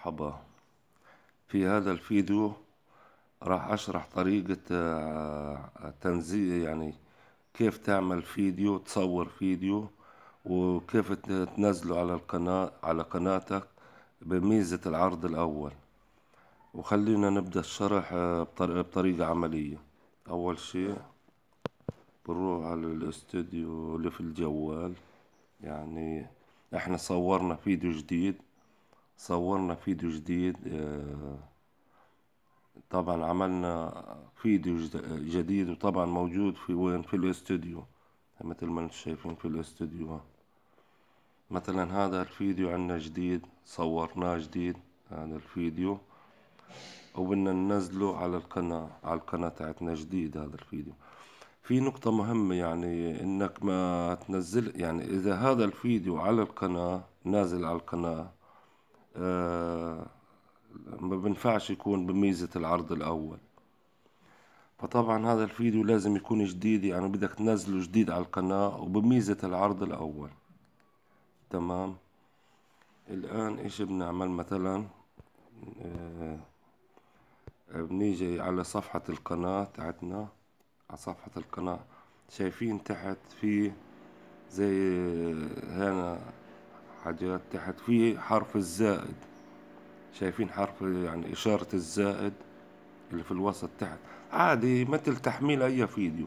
مرحبا في هذا الفيديو راح اشرح طريقة آه، تنزيل يعني كيف تعمل فيديو تصور فيديو وكيف تنزله على القناة على قناتك بميزة العرض الاول وخلينا نبدأ الشرح آه، بطريقة عملية اول شيء بنروح على الاستوديو اللي في الجوال يعني احنا صورنا فيديو جديد صورنا فيديو جديد آه، طبعا عملنا فيديو جديد وطبعا موجود في وين في الاستوديو مثل ما انتم شايفين في الاستوديو مثلا هذا الفيديو عندنا جديد صورناه جديد هذا الفيديو وبدنا ننزله على القناة على القناة تاعتنا جديد هذا الفيديو في نقطة مهمة يعني انك ما تنزل يعني اذا هذا الفيديو على القناة نازل على القناة آه، ما بنفعش يكون بميزة العرض الأول فطبعا هذا الفيديو لازم يكون جديد يعني بدك تنزله جديد على القناة وبميزة العرض الأول تمام الآن إيش بنعمل مثلا آه، بنيجي على صفحة القناة تاعتنا على صفحة القناة شايفين تحت في زي هنا حاجات تحت في حرف الزائد شايفين حرف يعني إشارة الزائد اللي في الوسط تحت عادي مثل تحميل أي فيديو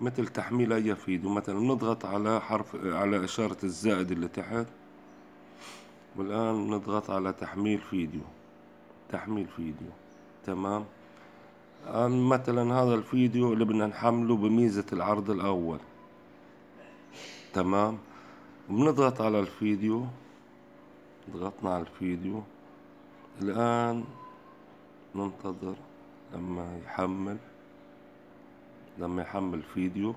مثل تحميل أي فيديو مثلا نضغط على حرف على إشارة الزائد اللي تحت والآن نضغط على تحميل فيديو تحميل فيديو تمام الآن مثلا هذا الفيديو اللي بدنا نحمله بميزة العرض الأول تمام بنضغط على الفيديو ضغطنا على الفيديو الآن ننتظر لما يحمل لما يحمل فيديو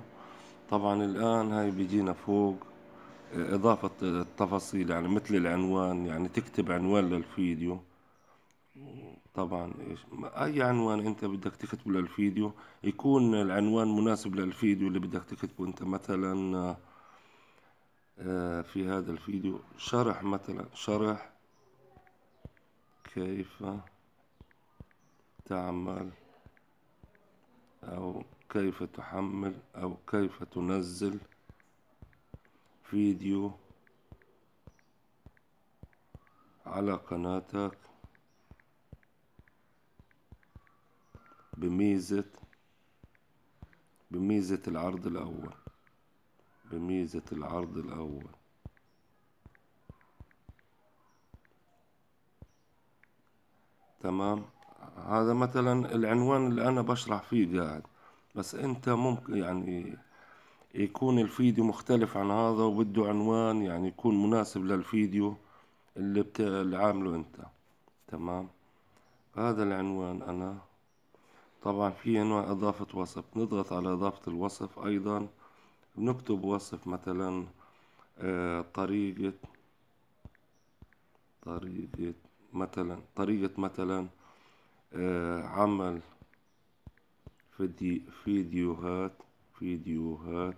طبعا الآن هاي بيجينا فوق إضافة التفاصيل يعني مثل العنوان يعني تكتب عنوان للفيديو طبعا إيش أي عنوان أنت بدك تكتبه للفيديو يكون العنوان مناسب للفيديو اللي بدك تكتبه أنت مثلا آه، في هذا الفيديو شرح مثلا شرح كيف تعمل أو كيف تحمل أو كيف تنزل فيديو على قناتك بميزة بميزة العرض الأول بميزة العرض الأول تمام هذا مثلا العنوان اللي أنا بشرح فيه قاعد بس أنت ممكن يعني يكون الفيديو مختلف عن هذا وبده عنوان يعني يكون مناسب للفيديو اللي, بت... اللي عامله أنت تمام هذا العنوان أنا طبعا في أنواع إضافة وصف نضغط على إضافة الوصف أيضا بنكتب وصف مثلا آه، طريقة طريقة مثلا طريقة مثلا آه، عمل فيديوهات فيديوهات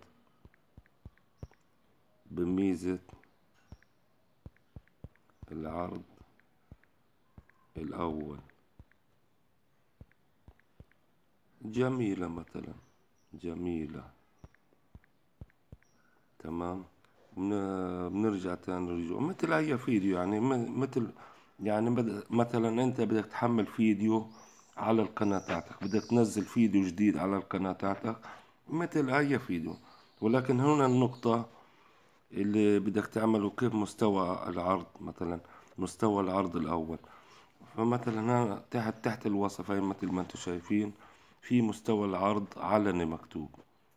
بميزة العرض الأول جميلة مثلا جميلة تمام بنرجع تاني رجوع مثل اي فيديو يعني مثل يعني مثلا انت بدك تحمل فيديو على القناة تاعتك بدك تنزل فيديو جديد على القناة تاعتك مثل اي فيديو ولكن هنا النقطة اللي بدك تعمله كيف مستوى العرض مثلا مستوى العرض الاول فمثلا هنا تحت تحت الوصف هاي مثل ما انتم شايفين في مستوى العرض علني مكتوب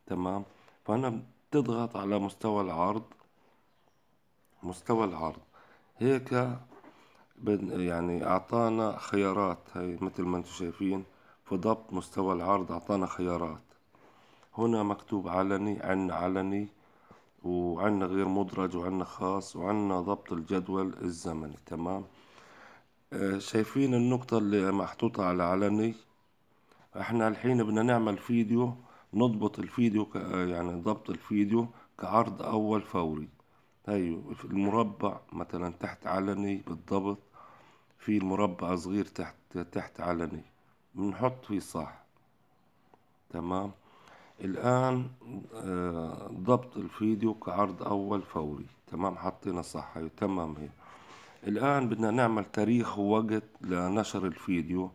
تمام فانا تضغط على مستوى العرض مستوى العرض هيك يعني اعطانا خيارات هاي مثل ما انتم شايفين في ضبط مستوى العرض اعطانا خيارات هنا مكتوب علني عنا علني وعنا غير مدرج وعنا خاص وعنا ضبط الجدول الزمني تمام آه، شايفين النقطة اللي محطوطة على علني احنا الحين بدنا نعمل فيديو نضبط الفيديو ك... يعني ضبط الفيديو كعرض أول فوري هيو أيوه، المربع مثلا تحت علني بالضبط في المربع صغير تحت تحت علني بنحط فيه صح تمام الآن آه، ضبط الفيديو كعرض أول فوري تمام حطينا صح هيو أيوه، تمام هي الآن بدنا نعمل تاريخ ووقت لنشر الفيديو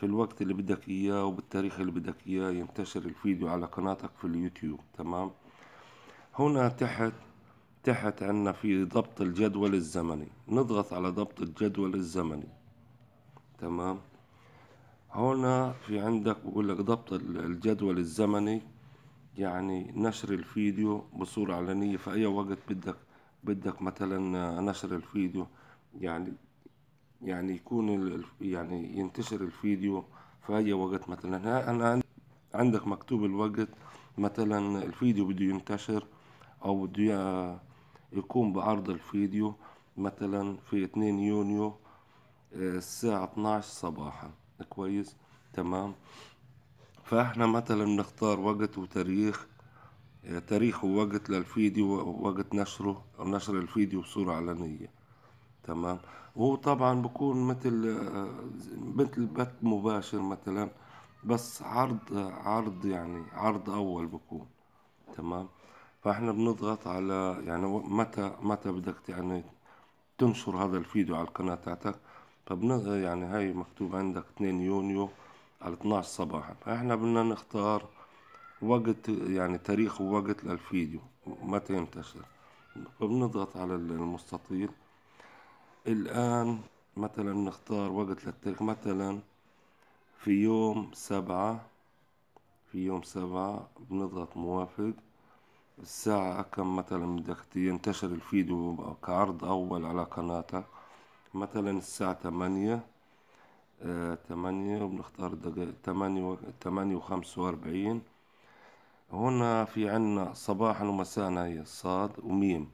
في الوقت اللي بدك اياه وبالتاريخ اللي بدك اياه ينتشر الفيديو على قناتك في اليوتيوب تمام هنا تحت تحت عنا في ضبط الجدول الزمني نضغط على ضبط الجدول الزمني تمام هنا في عندك بقول لك ضبط الجدول الزمني يعني نشر الفيديو بصورة علنية في أي وقت بدك بدك مثلا نشر الفيديو يعني يعني يكون يعني ينتشر الفيديو في أي وقت مثلا أنا عندك مكتوب الوقت مثلا الفيديو بده ينتشر أو بده يكون بعرض الفيديو مثلا في 2 يونيو آه، الساعة 12 صباحا كويس تمام فاحنا مثلا نختار وقت وتاريخ آه، تاريخ ووقت للفيديو ووقت نشره نشر الفيديو بصورة علنية تمام طبعا بكون مثل آه، مثل بث مباشر مثلا بس عرض عرض يعني عرض اول بكون تمام فاحنا بنضغط على يعني متى متى بدك يعني تنشر هذا الفيديو على القناة تاعتك فبن يعني هاي مكتوب عندك 2 يونيو على 12 صباحا فاحنا بدنا نختار وقت يعني تاريخ ووقت للفيديو متى ينتشر فبنضغط على المستطيل الآن مثلا نختار وقت للتاريخ مثلا في يوم سبعة في يوم سبعة بنضغط موافق الساعة كم مثلا بدك ينتشر الفيديو كعرض أول على قناتك مثلا الساعة تمانية آه، تمانية وبنختار دقائق تمانية, تمانية وخمسة وأربعين هنا في عنا صباحا ومساء هي صاد وميم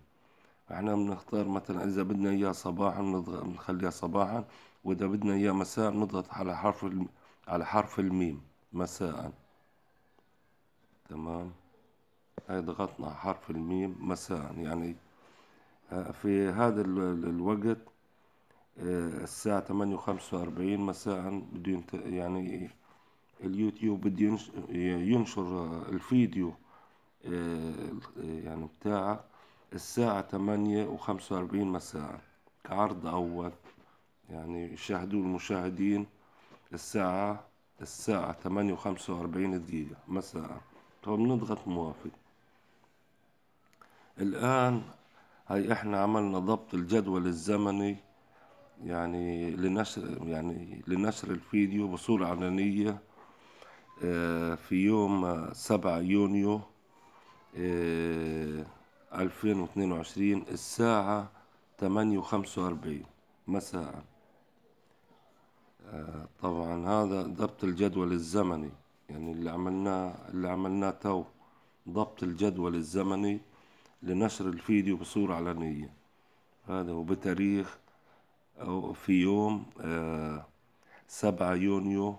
احنا بنختار مثلا اذا بدنا اياه صباحا بنخليها صباحا واذا بدنا اياه مساء بنضغط على حرف على حرف الميم مساء تمام هاي ضغطنا على حرف الميم مساء يعني آه، في هذا الوقت آه، الساعة تمانية وخمسة وأربعين مساء بده ينت... يعني اليوتيوب بده ينشر الفيديو آه، يعني بتاعه الساعة تمانية وخمسة وأربعين مساء كعرض أول يعني يشاهدوه المشاهدين الساعة الساعة تمانية وخمسة وأربعين دقيقة مساء فبنضغط طيب، موافق الآن هاي إحنا عملنا ضبط الجدول الزمني يعني لنشر يعني لنشر الفيديو بصورة علنية آه، في يوم آه، سبعة يونيو آه، 2022 الساعة 8:45 مساء آه، طبعا هذا ضبط الجدول الزمني يعني اللي عملناه اللي عملناه تو ضبط الجدول الزمني لنشر الفيديو بصورة علنية هذا هو بتاريخ أو في يوم آه، سبعة يونيو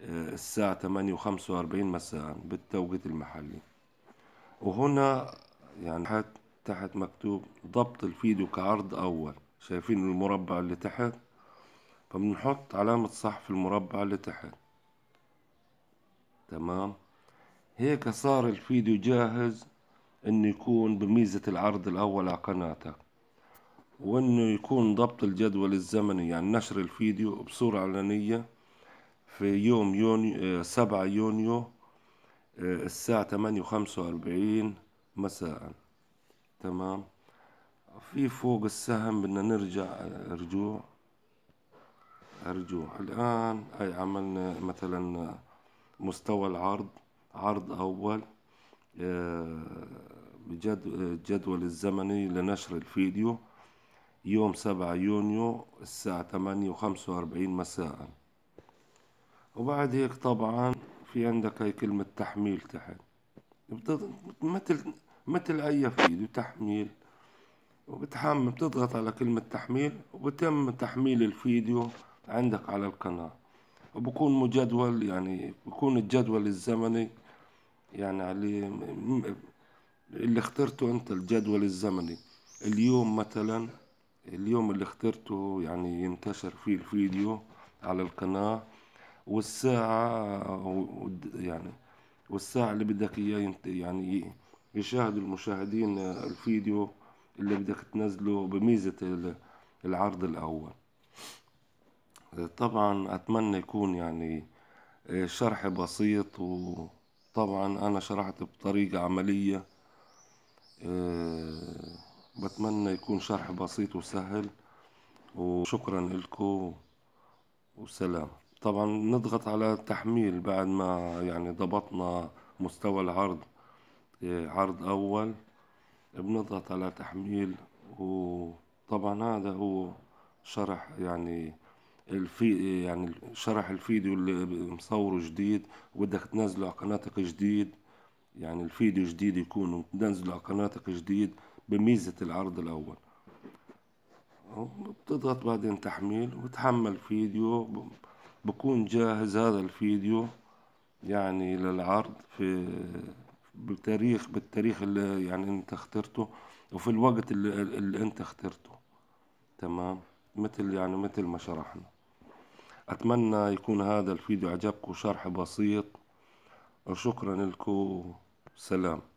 آه، الساعة وخمسة وأربعين مساء بالتوقيت المحلي وهنا يعني تحت تحت مكتوب ضبط الفيديو كعرض أول شايفين المربع اللي تحت فبنحط علامة صح في المربع اللي تحت تمام هيك صار الفيديو جاهز انه يكون بميزة العرض الاول على قناتك وانه يكون ضبط الجدول الزمني يعني نشر الفيديو بصورة علنية في يوم يونيو آه، سبعة يونيو آه، الساعة تمانية وخمسة واربعين مساء تمام في فوق السهم بدنا نرجع رجوع رجوع الآن أي عملنا مثلا مستوى العرض عرض أول آه، بجدول الزمني لنشر الفيديو يوم سبعة يونيو الساعة ثمانية وخمسة وأربعين مساء وبعد هيك طبعا في عندك هاي كلمة تحميل تحت مثل مثل أي فيديو تحميل وبتحمل بتضغط على كلمة تحميل وبتم تحميل الفيديو عندك على القناة وبكون مجدول يعني بكون الجدول الزمني يعني عليه اللي اخترته انت الجدول الزمني اليوم مثلا اليوم اللي اخترته يعني ينتشر فيه الفيديو على القناة والساعة يعني والساعة اللي بدك اياه يعني يشاهد المشاهدين الفيديو اللي بدك تنزله بميزة العرض الأول طبعا أتمنى يكون يعني آه، شرح بسيط وطبعا أنا شرحت بطريقة عملية آه، بتمنى يكون شرح بسيط وسهل وشكرا لكم وسلام طبعا نضغط على تحميل بعد ما يعني ضبطنا مستوى العرض عرض أول بنضغط على تحميل وطبعا هذا هو شرح يعني الفي يعني شرح الفيديو اللي مصوره جديد وبدك تنزله على قناتك جديد يعني الفيديو جديد يكون وتنزله على قناتك جديد بميزة العرض الأول بتضغط بعدين تحميل وتحمل فيديو بكون جاهز هذا الفيديو يعني للعرض في بتاريخ بالتاريخ اللي يعني انت اخترته وفي الوقت اللي, اللي انت اخترته تمام مثل يعني مثل ما شرحنا اتمنى يكون هذا الفيديو عجبكم شرح بسيط وشكرا لكم سلام